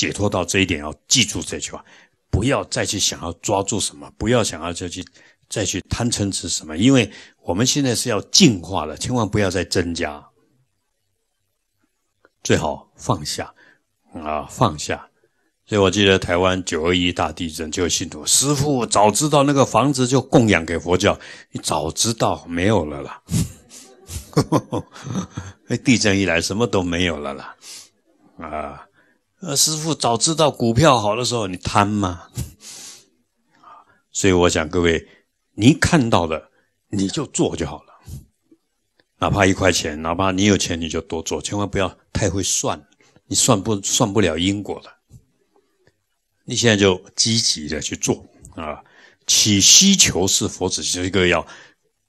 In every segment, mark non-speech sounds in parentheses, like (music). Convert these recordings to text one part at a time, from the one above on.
解脱到这一点，要记住这句话：，不要再去想要抓住什么，不要想要再去再去贪嗔痴什么，因为我们现在是要净化的，千万不要再增加，最好放下啊，放下。所以，我记得台湾九二一大地震，就有信徒师傅早知道那个房子就供养给佛教，你早知道没有了啦，(laughs) (laughs) 地震一来，什么都没有了啦，啊。呃，师傅早知道股票好的时候，你贪吗？啊，所以我想各位，你看到的，你就做就好了，哪怕一块钱，哪怕你有钱，你就多做，千万不要太会算，你算不算不了因果的。你现在就积极的去做啊，起需求是佛子，就一个要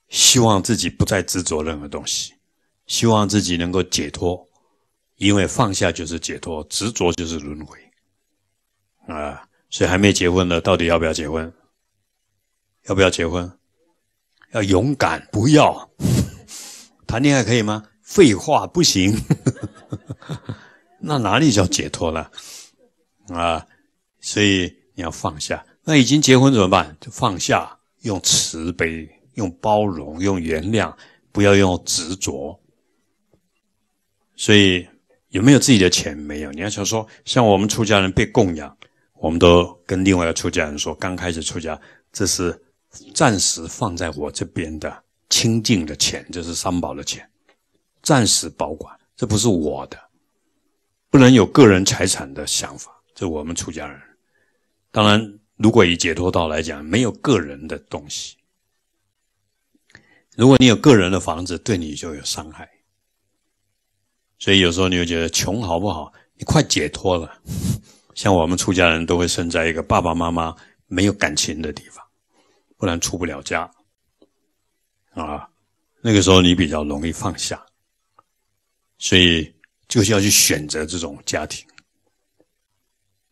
希望自己不再执着任何东西，希望自己能够解脱。因为放下就是解脱，执着就是轮回，啊，所以还没结婚的，到底要不要结婚？要不要结婚？要勇敢，不要 (laughs) 谈恋爱可以吗？废话，不行。(laughs) 那哪里叫解脱了？啊，所以你要放下。那已经结婚怎么办？就放下，用慈悲，用包容，用原谅，不要用执着。所以。有没有自己的钱？没有。你要想说，像我们出家人被供养，我们都跟另外一个出家人说：，刚开始出家，这是暂时放在我这边的清净的钱，这是三宝的钱，暂时保管，这不是我的，不能有个人财产的想法。这我们出家人，当然，如果以解脱道来讲，没有个人的东西。如果你有个人的房子，对你就有伤害。所以有时候你会觉得穷好不好？你快解脱了。像我们出家人都会生在一个爸爸妈妈没有感情的地方，不然出不了家。啊，那个时候你比较容易放下。所以就是要去选择这种家庭。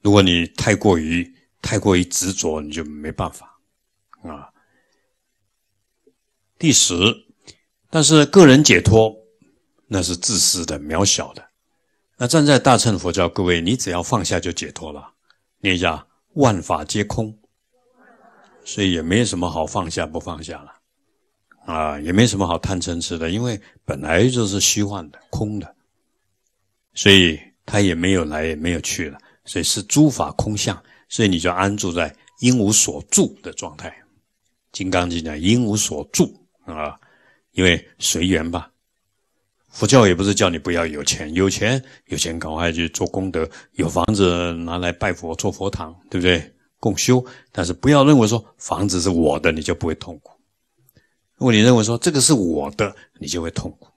如果你太过于太过于执着，你就没办法。啊，第十，但是个人解脱。那是自私的、渺小的。那站在大乘佛教，各位，你只要放下就解脱了。念一下“万法皆空”，所以也没什么好放下不放下了，啊，也没什么好贪嗔痴的，因为本来就是虚幻的、空的，所以它也没有来，也没有去了，所以是诸法空相，所以你就安住在应无所住的状态。《金刚经》讲“应无所住”啊，因为随缘吧。佛教也不是叫你不要有钱，有钱有钱赶快去做功德，有房子拿来拜佛做佛堂，对不对？共修。但是不要认为说房子是我的，你就不会痛苦。如果你认为说这个是我的，你就会痛苦。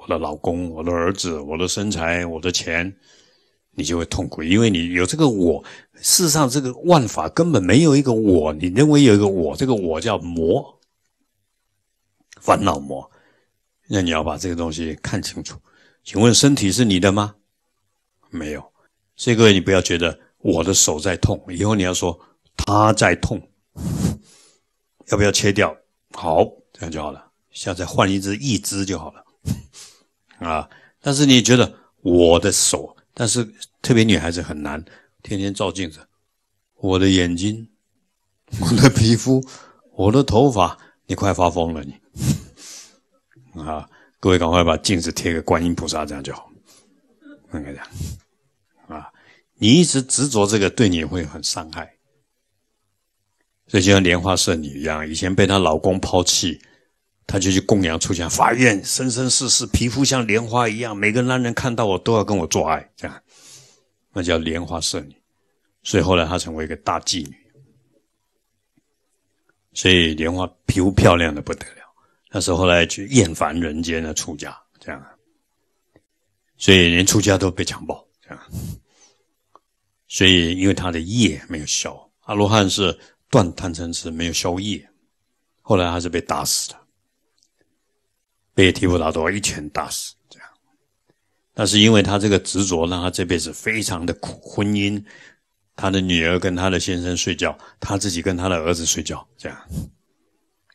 我的老公，我的儿子，我的身材，我的钱，你就会痛苦，因为你有这个我。事实上，这个万法根本没有一个我，你认为有一个我，这个我叫魔，烦恼魔。那你要把这个东西看清楚，请问身体是你的吗？没有，所以各位你不要觉得我的手在痛，以后你要说他在痛，要不要切掉？好，这样就好了。现在换一只，一只就好了。啊，但是你觉得我的手，但是特别女孩子很难，天天照镜子，我的眼睛，我的皮肤，我的头发，你快发疯了你。啊！各位赶快把镜子贴个观音菩萨，这样就好。应该这样啊！你一直执着这个，对你会很伤害。所以就像莲花圣女一样，以前被她老公抛弃，她就去供养出家，发愿生生世世皮肤像莲花一样，每个男人看到我都要跟我做爱，这样。那叫莲花圣女，所以后来她成为一个大妓女。所以莲花皮肤漂亮的不得。那时候后来就厌烦人间的出家这样，所以连出家都被强暴这样，所以因为他的业没有消，阿罗汉是断贪嗔痴，没有消业，后来他是被打死的，被提婆达多一拳打死这样。那是因为他这个执着，让他这辈子非常的苦。婚姻，他的女儿跟他的先生睡觉，他自己跟他的儿子睡觉这样，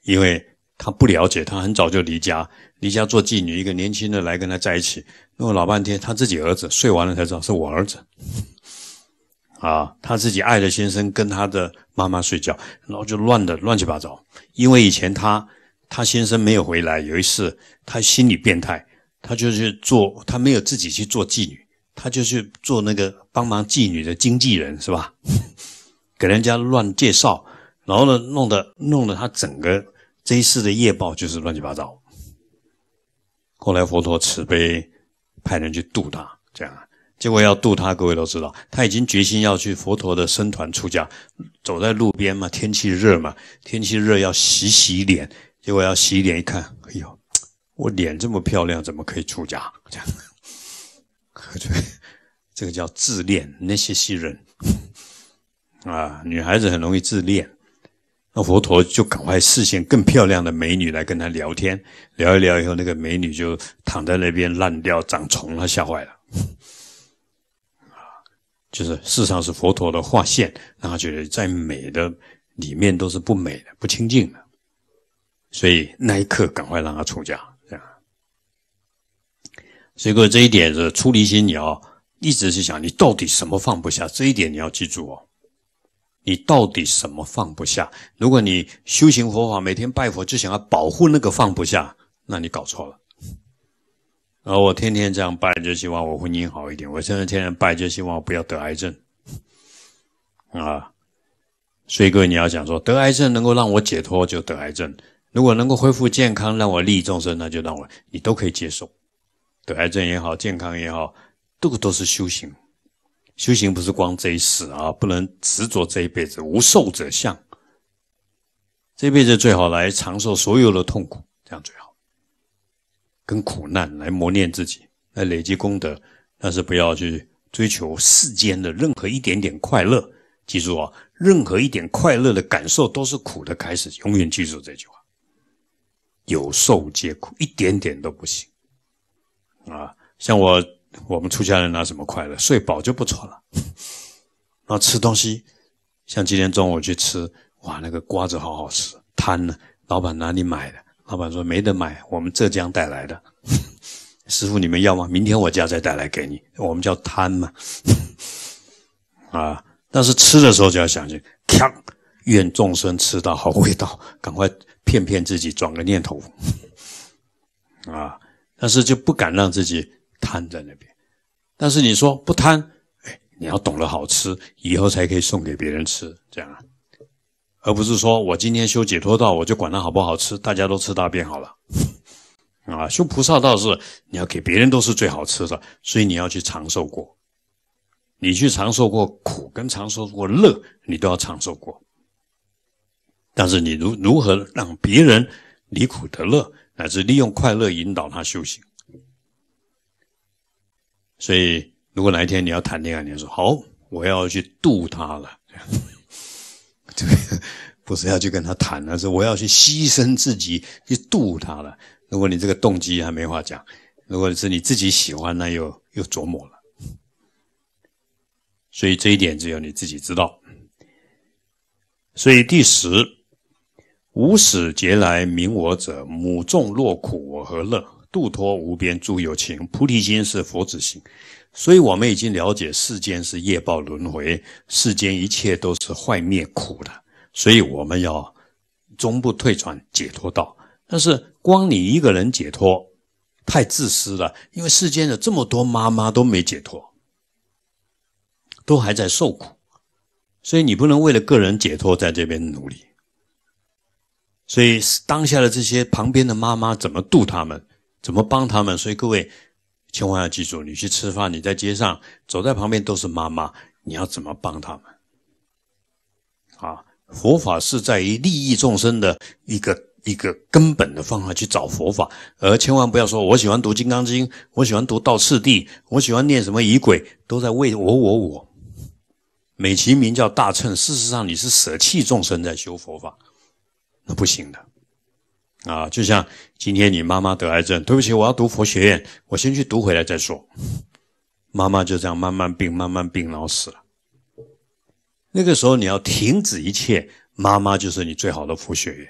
因为。他不了解，他很早就离家，离家做妓女。一个年轻的来跟他在一起，弄了老半天，他自己儿子睡完了才知道是我儿子。啊，他自己爱的先生跟他的妈妈睡觉，然后就乱的乱七八糟。因为以前他他先生没有回来，有一次他心理变态，他就去做，他没有自己去做妓女，他就去做那个帮忙妓女的经纪人是吧？给人家乱介绍，然后呢，弄得弄得他整个。这一世的业报就是乱七八糟。后来佛陀慈悲派人去度他，这样结果要度他，各位都知道，他已经决心要去佛陀的僧团出家。走在路边嘛，天气热嘛，天气热要洗洗脸，结果要洗脸一看，哎呦，我脸这么漂亮，怎么可以出家？这样，这 (laughs) 个这个叫自恋，那些西人啊，女孩子很容易自恋。那佛陀就赶快视线更漂亮的美女来跟他聊天，聊一聊以后，那个美女就躺在那边烂掉长虫了，吓坏了。啊，就是事实上是佛陀的画线，让他觉得在美的里面都是不美的、不清净的，所以那一刻赶快让他出家，这样。所以，位，这一点是出离心，你要一直是想你到底什么放不下，这一点你要记住哦。你到底什么放不下？如果你修行佛法，每天拜佛就想要保护那个放不下，那你搞错了。而我天天这样拜，就希望我婚姻好一点；我现在天天拜，就希望我不要得癌症。啊，所以各位你要想，说得癌症能够让我解脱，就得癌症；如果能够恢复健康，让我利益众生，那就让我你都可以接受，得癌症也好，健康也好，这个都是修行。修行不是光这一世啊，不能执着这一辈子无受者相。这辈子最好来承受所有的痛苦，这样最好，跟苦难来磨练自己，来累积功德。但是不要去追求世间的任何一点点快乐。记住啊，任何一点快乐的感受都是苦的开始。永远记住这句话：有受皆苦，一点点都不行。啊，像我。我们出家人拿什么快乐？睡饱就不错了。(laughs) 那吃东西，像今天中午去吃，哇，那个瓜子好好吃，摊呢。老板哪里买的？老板说没得买，我们浙江带来的。(laughs) 师傅，你们要吗？明天我家再带来给你。我们叫贪嘛。(laughs) 啊，但是吃的时候就要想看，愿众生吃到好味道，赶快骗骗自己，转个念头。啊，但是就不敢让自己。贪在那边，但是你说不贪，哎，你要懂得好吃，以后才可以送给别人吃，这样啊，而不是说我今天修解脱道，我就管它好不好吃，大家都吃大便好了，(laughs) 啊，修菩萨道是你要给别人都是最好吃的，所以你要去长寿过，你去长寿过苦跟长寿过乐，你都要长寿过，但是你如如何让别人离苦得乐，乃至利用快乐引导他修行。所以，如果哪一天你要谈恋爱，你说好，我要去度他了，(laughs) 这个不是要去跟他谈，而是我要去牺牲自己去度他了。如果你这个动机还没话讲，如果是你自己喜欢，那又又琢磨了。所以这一点只有你自己知道。所以第十，无始劫来明我者，母众若苦我何乐？度脱无边诸有情，菩提心是佛子心，所以我们已经了解世间是业报轮回，世间一切都是坏灭苦的，所以我们要终不退转解脱道。但是光你一个人解脱太自私了，因为世间的这么多妈妈都没解脱，都还在受苦，所以你不能为了个人解脱在这边努力。所以当下的这些旁边的妈妈怎么度他们？怎么帮他们？所以各位千万要记住，你去吃饭，你在街上走在旁边都是妈妈，你要怎么帮他们？啊，佛法是在于利益众生的一个一个根本的方法，去找佛法，而千万不要说，我喜欢读《金刚经》，我喜欢读《道次第》，我喜欢念什么仪轨，都在为我我我，美其名叫大乘，事实上你是舍弃众生在修佛法，那不行的。啊，就像今天你妈妈得癌症，对不起，我要读佛学院，我先去读回来再说。妈妈就这样慢慢病，慢慢病，老死了。那个时候你要停止一切，妈妈就是你最好的佛学院。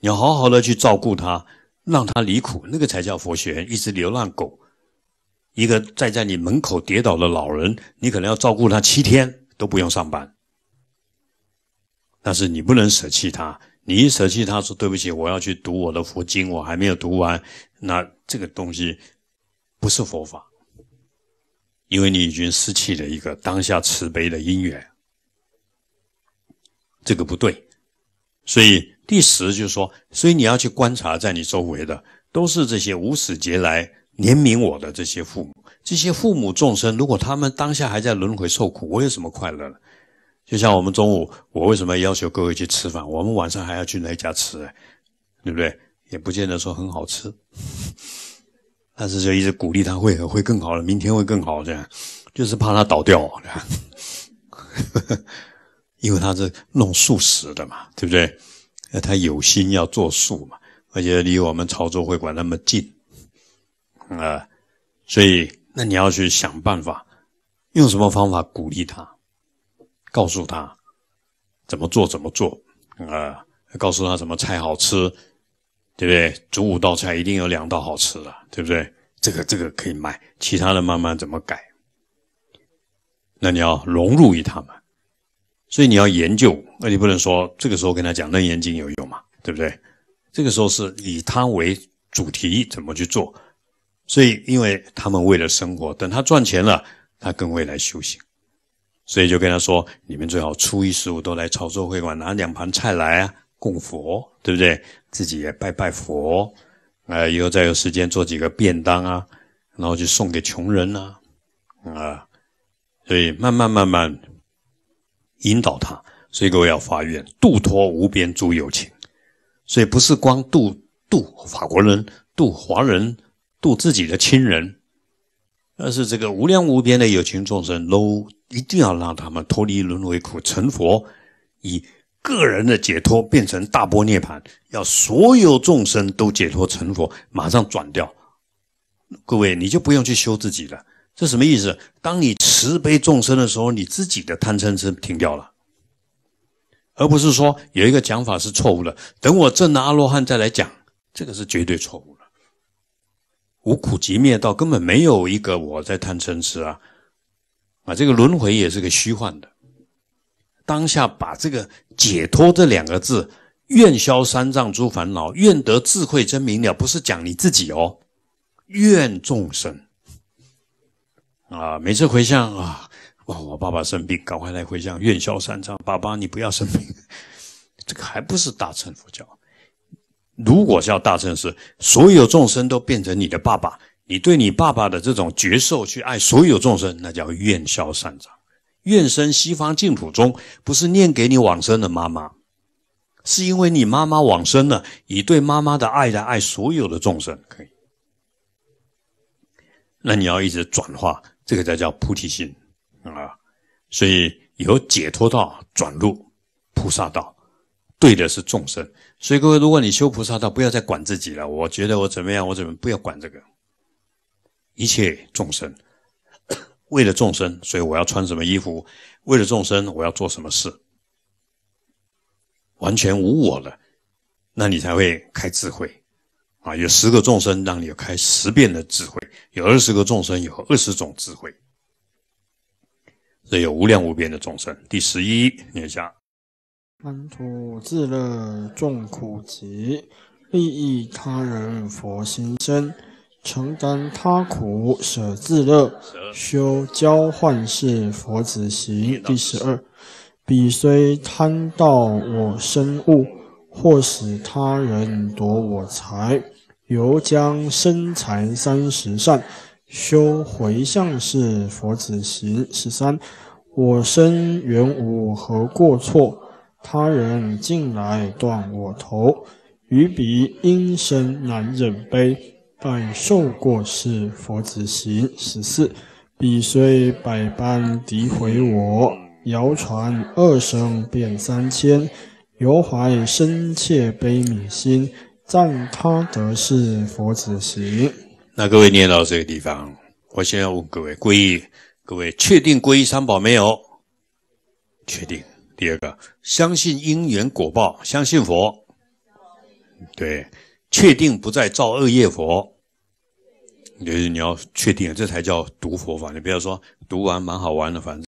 你要好好的去照顾她，让她离苦，那个才叫佛学院。一只流浪狗，一个站在你门口跌倒的老人，你可能要照顾他七天，都不用上班，但是你不能舍弃他。你一舍弃，他说对不起，我要去读我的佛经，我还没有读完，那这个东西不是佛法，因为你已经失去了一个当下慈悲的因缘，这个不对。所以第十就是说，所以你要去观察，在你周围的都是这些无始劫来怜悯我的这些父母、这些父母众生，如果他们当下还在轮回受苦，我有什么快乐呢？就像我们中午，我为什么要求各位去吃饭？我们晚上还要去那家吃，对不对？也不见得说很好吃，但是就一直鼓励他，会会更好了，明天会更好，这样，就是怕他倒掉，对吧？(laughs) 因为他是弄素食的嘛，对不对？他有心要做素嘛，而且离我们潮州会馆那么近，啊，所以那你要去想办法，用什么方法鼓励他？告诉他怎么做怎么做啊！告诉他什么菜好吃，对不对？煮五道菜，一定有两道好吃的，对不对？这个这个可以卖，其他的慢慢怎么改？那你要融入于他们，所以你要研究。那你不能说这个时候跟他讲楞眼睛有用嘛？对不对？这个时候是以他为主题怎么去做？所以因为他们为了生活，等他赚钱了，他更会来修行。所以就跟他说：“你们最好初一十五都来潮州会馆拿两盘菜来啊，供佛，对不对？自己也拜拜佛啊。以后再有时间做几个便当啊，然后就送给穷人啊啊。所以慢慢慢慢引导他，所以各位要发愿度脱无边诸有情。所以不是光度度法国人，度华人，度自己的亲人。”而是这个无量无边的有情众生，都一定要让他们脱离轮回苦，成佛，以个人的解脱变成大波涅槃，要所有众生都解脱成佛，马上转掉。各位，你就不用去修自己了。这什么意思？当你慈悲众生的时候，你自己的贪嗔痴停掉了，而不是说有一个讲法是错误的。等我证了阿罗汉再来讲，这个是绝对错误。无苦集灭道，根本没有一个我在贪嗔痴啊啊！这个轮回也是个虚幻的，当下把这个解脱这两个字，愿消三藏诸烦恼，愿得智慧真明了，不是讲你自己哦，愿众生啊！每次回向啊，哦，我爸爸生病，赶快来回向，愿消三藏，爸爸你不要生病，(laughs) 这个还不是大乘佛教。如果叫大乘是，所有众生都变成你的爸爸，你对你爸爸的这种觉受去爱所有众生，那叫愿消善长，愿生西方净土中，不是念给你往生的妈妈，是因为你妈妈往生了，以对妈妈的爱来爱所有的众生，可以。那你要一直转化，这个才叫菩提心啊，所以由解脱道转入菩萨道。对的是众生，所以各位，如果你修菩萨道，不要再管自己了。我觉得我怎么样，我怎么不要管这个。一切众生 (coughs) 为了众生，所以我要穿什么衣服，为了众生我要做什么事，完全无我了，那你才会开智慧啊！有十个众生让你有开十遍的智慧，有二十个众生有二十种智慧，这有无量无边的众生。第十一一下。安图自乐众苦集，利益他人佛心生，承担他苦舍自乐，修交换是佛子行。第十二，彼虽贪道我身物，或使他人夺我财，犹将身财三十善，修回向是佛子行。十三，我身原无何过错。他人近来断我头，于彼因身难忍悲，百受过是佛子行。十四，彼虽百般诋毁我，谣传二声变三千，犹怀深切悲悯心，赞他得是佛子行。那各位念到这个地方，我现在问各位皈，依，各位确定皈依三宝没有？确定。第二个，相信因缘果报，相信佛，对，确定不再造恶业。佛，就是你要确定，这才叫读佛法。你不要说读完蛮好玩的，反正。